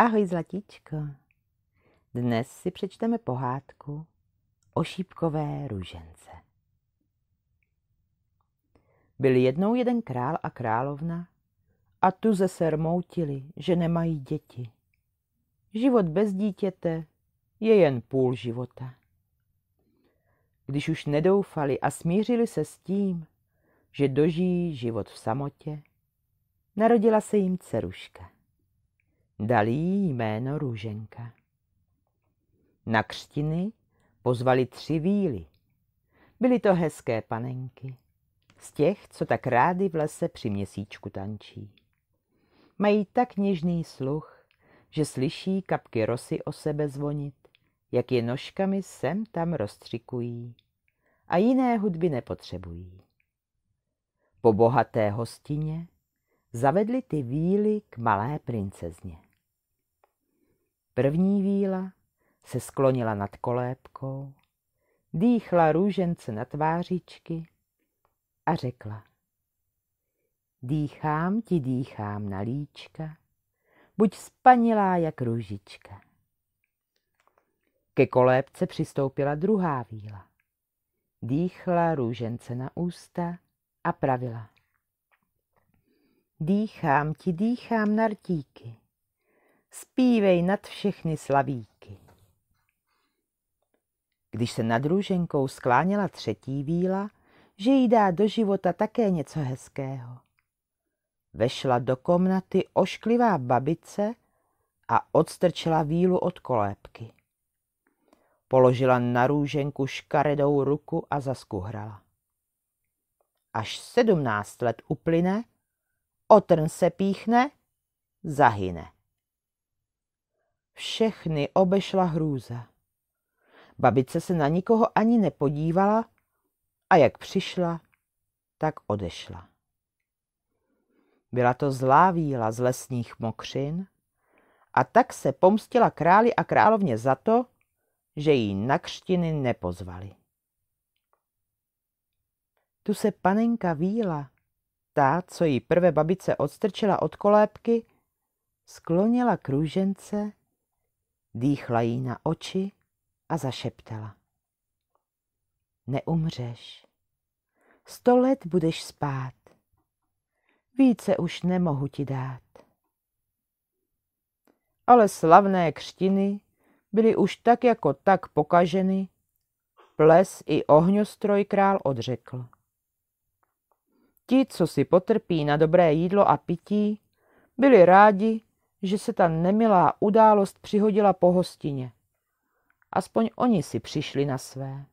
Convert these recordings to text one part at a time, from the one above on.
Ahoj zlatíčko. Dnes si přečteme pohádku o šípkové růžence. Byl jednou jeden král a královna a tu ze rmoutili, že nemají děti. Život bez dítěte je jen půl života. Když už nedoufali a smířili se s tím, že dožijí život v samotě, narodila se jim dceruška. Dali jí jméno Růženka. Na křtiny pozvali tři víly. Byly to hezké panenky, z těch, co tak rády v lese při měsíčku tančí. Mají tak něžný sluch, že slyší kapky rosy o sebe zvonit, jak je nožkami sem tam rozstřikují a jiné hudby nepotřebují. Po bohaté hostině zavedli ty víly k malé princezně. První víla se sklonila nad kolébkou, dýchla růžence na tvářičky a řekla. Dýchám ti, dýchám na líčka, buď spanilá jak růžička. Ke kolébce přistoupila druhá víla. Dýchla růžence na ústa a pravila. Dýchám ti, dýchám na rtíky.“ zpívej nad všechny slavíky. Když se nad růženkou skláněla třetí víla, že jí dá do života také něco hezkého. Vešla do komnaty ošklivá babice a odstrčila vílu od kolébky. Položila na růženku škaredou ruku a zaskuhrala. Až sedmnáct let uplyne, otrn se píchne, zahyne. Všechny obešla hrůza. Babice se na nikoho ani nepodívala a jak přišla, tak odešla. Byla to zlá víla z lesních mokřin a tak se pomstila králi a královně za to, že jí na křtiny nepozvali. Tu se panenka víla, ta, co jí prvé babice odstrčila od kolébky, sklonila kružence růžence Dýchla jí na oči a zašeptala. Neumřeš. Sto let budeš spát. Více už nemohu ti dát. Ale slavné křtiny byly už tak jako tak pokaženy, ples i ohňostroj král odřekl. Ti, co si potrpí na dobré jídlo a pití, byli rádi, že se ta nemilá událost přihodila po hostině. Aspoň oni si přišli na své.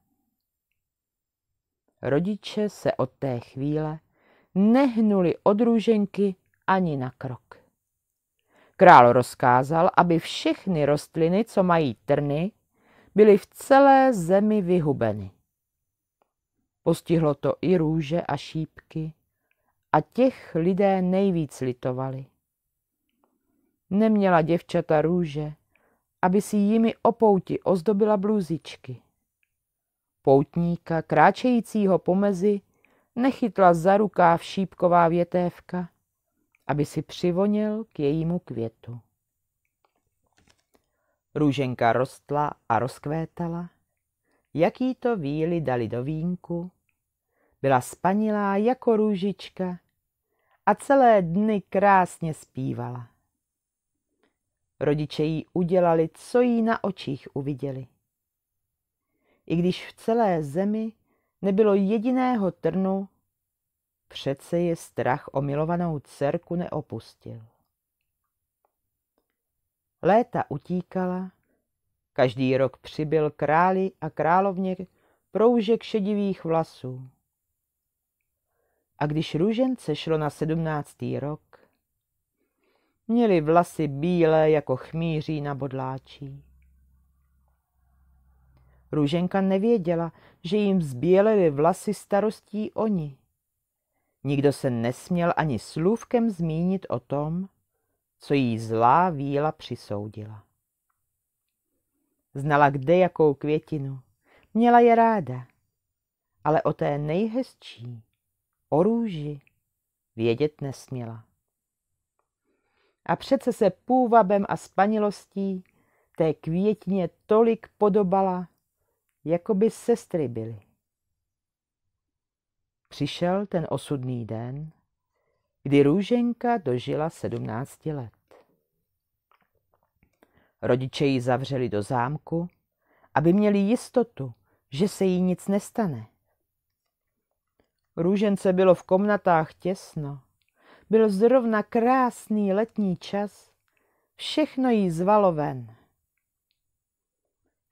Rodiče se od té chvíle nehnuli od růženky ani na krok. Král rozkázal, aby všechny rostliny, co mají trny, byly v celé zemi vyhubeny. Postihlo to i růže a šípky a těch lidé nejvíc litovali. Neměla děvčata růže, aby si jimi opouti ozdobila blůzičky. Poutníka, kráčejícího pomezi, nechytla za rukáv šípková větévka, aby si přivonil k jejímu květu. Růženka rostla a rozkvétala, jaký to víly dali do vínku, byla spanilá jako růžička a celé dny krásně zpívala. Rodiče jí udělali, co jí na očích uviděli. I když v celé zemi nebylo jediného trnu, přece je strach o milovanou dcerku neopustil. Léta utíkala, každý rok přibyl králi a královně proužek šedivých vlasů. A když růžence šlo na sedmnáctý rok, Měli vlasy bílé jako chmíří na bodláčí. Růženka nevěděla, že jim zběleli vlasy starostí oni. Nikdo se nesměl ani slůvkem zmínit o tom, co jí zlá víla přisoudila. Znala kde jakou květinu, měla je ráda, ale o té nejhezčí, o růži, vědět nesměla a přece se půvabem a spanilostí té květně tolik podobala, jako by sestry byly. Přišel ten osudný den, kdy Růženka dožila sedmnácti let. Rodiče ji zavřeli do zámku, aby měli jistotu, že se jí nic nestane. Růžence bylo v komnatách těsno byl zrovna krásný letní čas, všechno jí zvalo ven.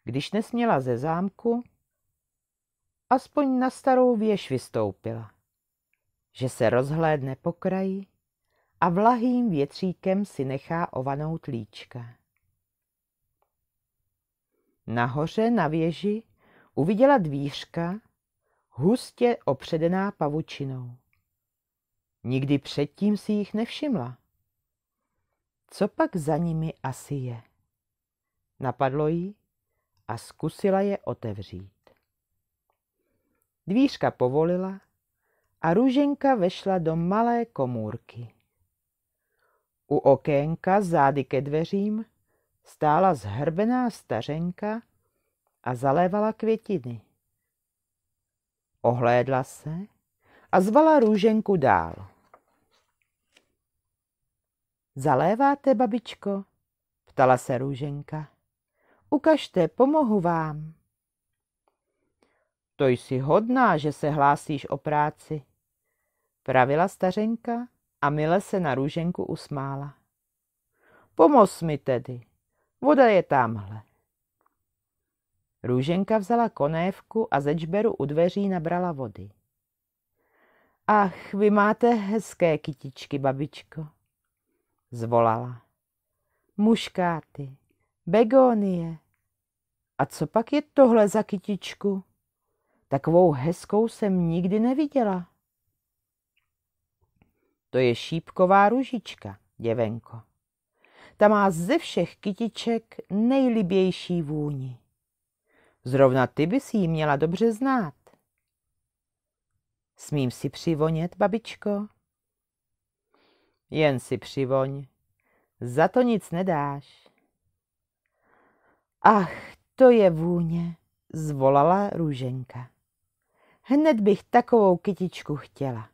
Když nesměla ze zámku, aspoň na starou věž vystoupila, že se rozhlédne po kraji a vlahým větříkem si nechá ovanou tlíčka. Nahoře na věži uviděla dvířka, hustě opředená pavučinou. Nikdy předtím si jich nevšimla. Co pak za nimi asi je? Napadlo jí a zkusila je otevřít. Dvířka povolila a růženka vešla do malé komůrky. U okénka zády ke dveřím stála zhrbená stařenka a zalévala květiny. Ohlédla se a zvala růženku dál. Zaléváte, babičko? Ptala se růženka. Ukažte, pomohu vám. To jsi hodná, že se hlásíš o práci, pravila stařenka a mile se na růženku usmála. Pomoz mi tedy, voda je tamhle. Růženka vzala konévku a ze čberu u dveří nabrala vody. Ach, vy máte hezké kytičky, babičko, zvolala. Muškáty, begónie. A co pak je tohle za kytičku? Takovou hezkou jsem nikdy neviděla. To je šípková ružička, děvenko. Ta má ze všech kytiček nejlibější vůni. Zrovna ty bys jí měla dobře znát. Smím si přivonět, babičko? Jen si přivoň, za to nic nedáš. Ach, to je vůně, zvolala růženka. Hned bych takovou kytičku chtěla.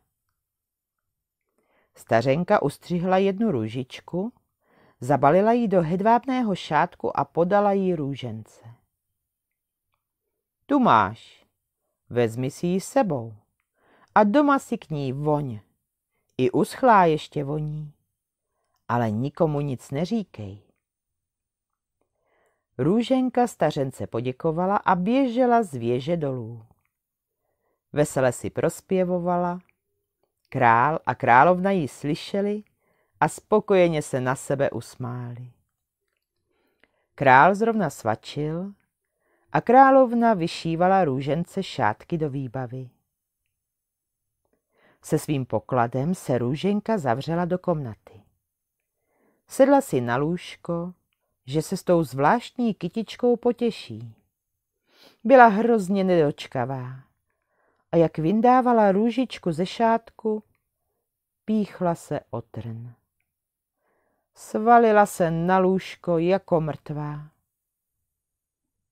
Stařenka ustřihla jednu růžičku, zabalila ji do hedvábného šátku a podala ji růžence. Tu máš, vezmi si ji sebou a doma si k ní voně. I uschlá ještě voní. Ale nikomu nic neříkej. Růženka stařence poděkovala a běžela z věže dolů. Vesele si prospěvovala, král a královna ji slyšeli a spokojeně se na sebe usmáli. Král zrovna svačil a královna vyšívala růžence šátky do výbavy. Se svým pokladem se růženka zavřela do komnaty. Sedla si na lůžko, že se s tou zvláštní kytičkou potěší. Byla hrozně nedočkavá a jak vyndávala růžičku ze šátku, píchla se o trn. Svalila se na lůžko jako mrtvá.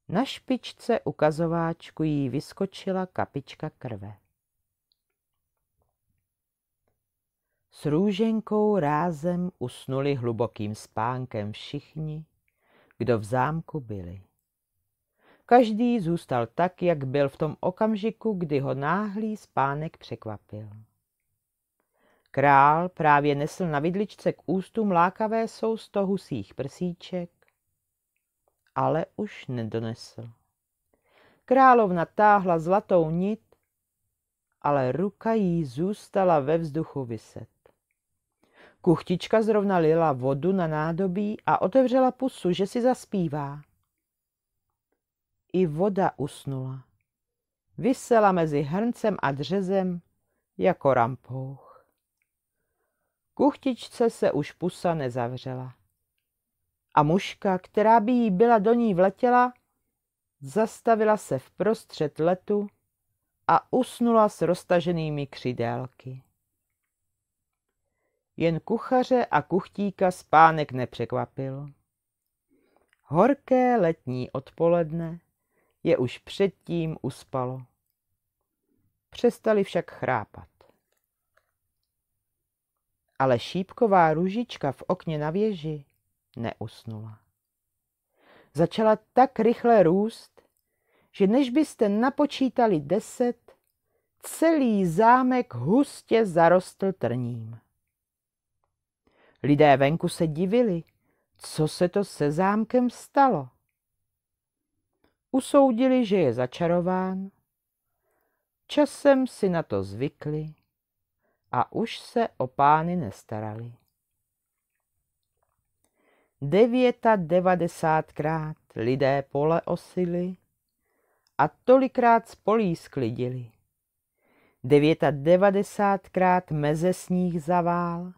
Na špičce ukazováčku jí vyskočila kapička krve. S růženkou rázem usnuli hlubokým spánkem všichni, kdo v zámku byli. Každý zůstal tak, jak byl v tom okamžiku, kdy ho náhlý spánek překvapil. Král právě nesl na vidličce k ústům lákavé sousto husích prsíček, ale už nedonesl. Královna táhla zlatou nit, ale ruka jí zůstala ve vzduchu vyset. Kuchtička zrovna lila vodu na nádobí a otevřela pusu, že si zaspívá. I voda usnula. Vysela mezi hrncem a dřezem jako rampouch. Kuchtičce se už pusa nezavřela. A muška, která by jí byla do ní vletěla, zastavila se v prostřed letu a usnula s roztaženými křidélky. Jen kuchaře a kuchtíka spánek nepřekvapil. Horké letní odpoledne je už předtím uspalo. Přestali však chrápat. Ale šípková ružička v okně na věži neusnula. Začala tak rychle růst, že než byste napočítali deset, celý zámek hustě zarostl trním. Lidé venku se divili, co se to se zámkem stalo. Usoudili, že je začarován. Časem si na to zvykli a už se o pány nestarali. Devěta devadesátkrát lidé pole osily a tolikrát z polí sklidili. Devěta devadesátkrát meze sníh zavál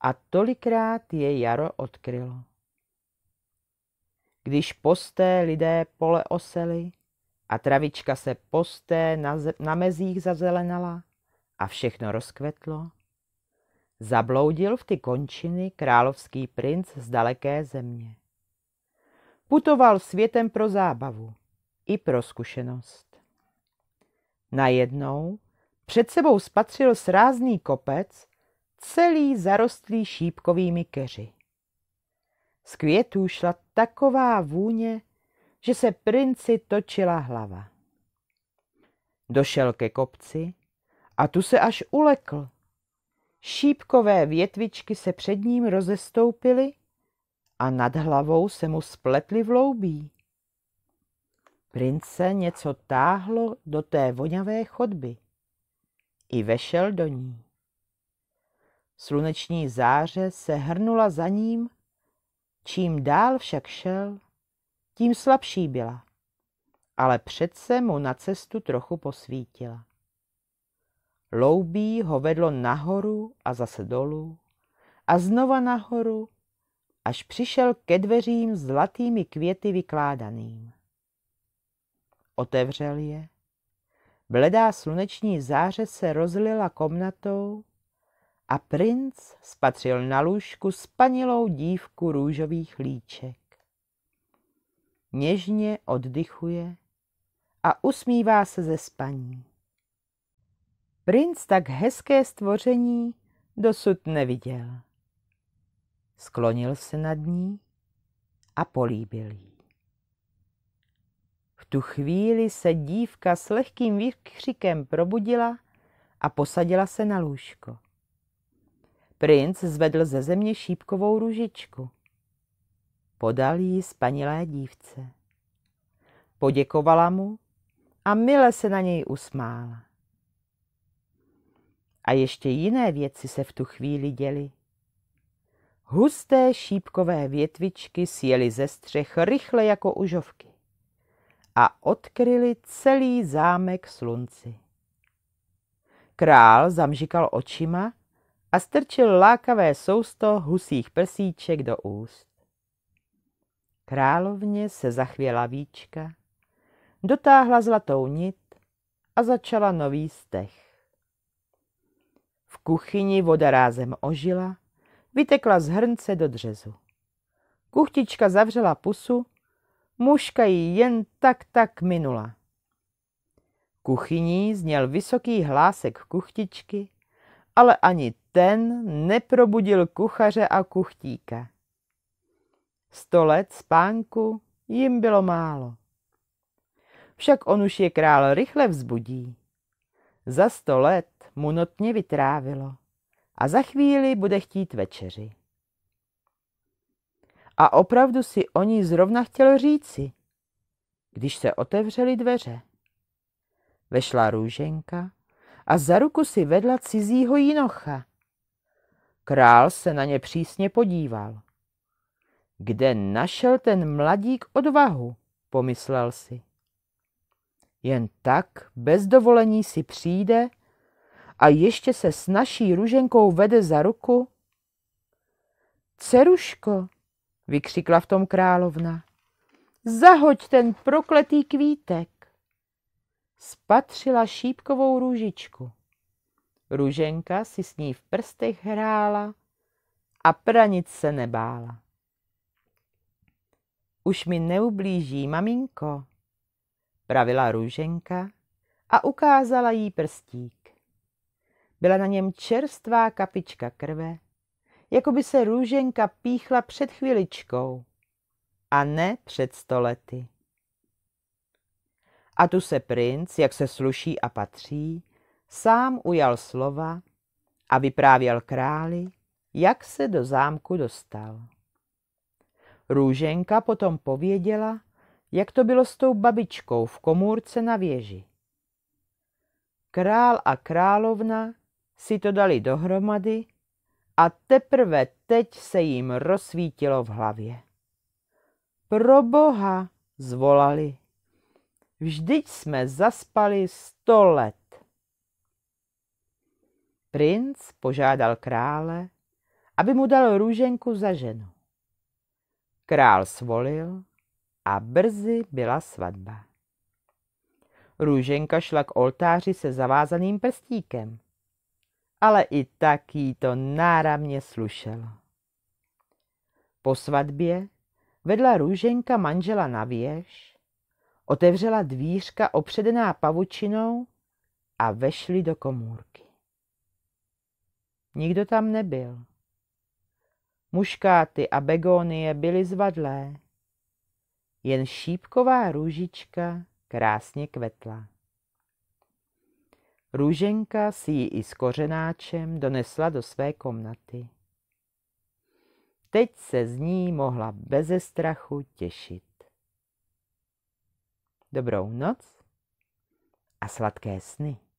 a tolikrát je jaro odkrylo. Když posté lidé pole osely a travička se posté na, na mezích zazelenala a všechno rozkvetlo, zabloudil v ty končiny královský princ z daleké země. Putoval světem pro zábavu i pro zkušenost. Najednou před sebou spatřil srázný kopec, celý zarostlý šípkovými keři. Z květů šla taková vůně, že se princi točila hlava. Došel ke kopci a tu se až ulekl. Šípkové větvičky se před ním rozestoupily a nad hlavou se mu spletly loubí. Prince něco táhlo do té voňavé chodby. I vešel do ní. Sluneční záře se hrnula za ním, čím dál však šel, tím slabší byla, ale přece mu na cestu trochu posvítila. Loubí ho vedlo nahoru a zase dolů a znova nahoru, až přišel ke dveřím zlatými květy vykládaným. Otevřel je. Bledá sluneční záře se rozlila komnatou a princ spatřil na lůžku spanilou dívku růžových líček. Něžně oddychuje a usmívá se ze spaní. Princ tak hezké stvoření dosud neviděl. Sklonil se nad ní a políbil jí. V tu chvíli se dívka s lehkým výkřikem probudila a posadila se na lůžko. Princ zvedl ze země šípkovou ružičku. Podal ji spanilé dívce. Poděkovala mu a mile se na něj usmála. A ještě jiné věci se v tu chvíli děly. Husté šípkové větvičky sjeli ze střech rychle jako užovky a odkryli celý zámek slunci. Král zamžikal očima a strčil lákavé sousto husích prsíček do úst. Královně se zachvěla víčka, dotáhla zlatou nit a začala nový stech. V kuchyni voda rázem ožila, vytekla z hrnce do dřezu. Kuchtička zavřela pusu, muška ji jen tak tak minula. Kuchyní zněl vysoký hlásek kuchtičky, ale ani ten neprobudil kuchaře a kuchtíka. Sto let spánku jim bylo málo. Však on už je král rychle vzbudí. Za sto let mu notně vytrávilo a za chvíli bude chtít večeři. A opravdu si o ní zrovna chtěl říci, když se otevřely dveře. Vešla růženka a za ruku si vedla cizího jinocha – Král se na ně přísně podíval. Kde našel ten mladík odvahu, pomyslel si. Jen tak, bez dovolení si přijde a ještě se s naší ruženkou vede za ruku. Ceruško, vykřikla v tom královna, zahoď ten prokletý kvítek. Spatřila šípkovou růžičku. Ruženka si s ní v prstech hrála a pranic se nebála. Už mi neublíží, maminko, pravila Růženka a ukázala jí prstík. Byla na něm čerstvá kapička krve, jako by se Růženka píchla před chviličkou a ne před stolety. A tu se princ, jak se sluší a patří, sám ujal slova a vyprávěl králi, jak se do zámku dostal. Růženka potom pověděla, jak to bylo s tou babičkou v komůrce na věži. Král a královna si to dali dohromady a teprve teď se jim rozsvítilo v hlavě. Pro boha, zvolali. Vždyť jsme zaspali sto let. Princ požádal krále, aby mu dal růženku za ženu. Král svolil a brzy byla svatba. Růženka šla k oltáři se zavázaným prstíkem, ale i tak jí to náramně slušelo. Po svatbě vedla Růženka manžela na věž, otevřela dvířka opředená pavučinou a vešli do komůrky. Nikdo tam nebyl. Muškáty a begónie byly zvadlé. Jen šípková růžička krásně kvetla. Růženka si ji i s kořenáčem donesla do své komnaty. Teď se z ní mohla beze strachu těšit. Dobrou noc a sladké sny.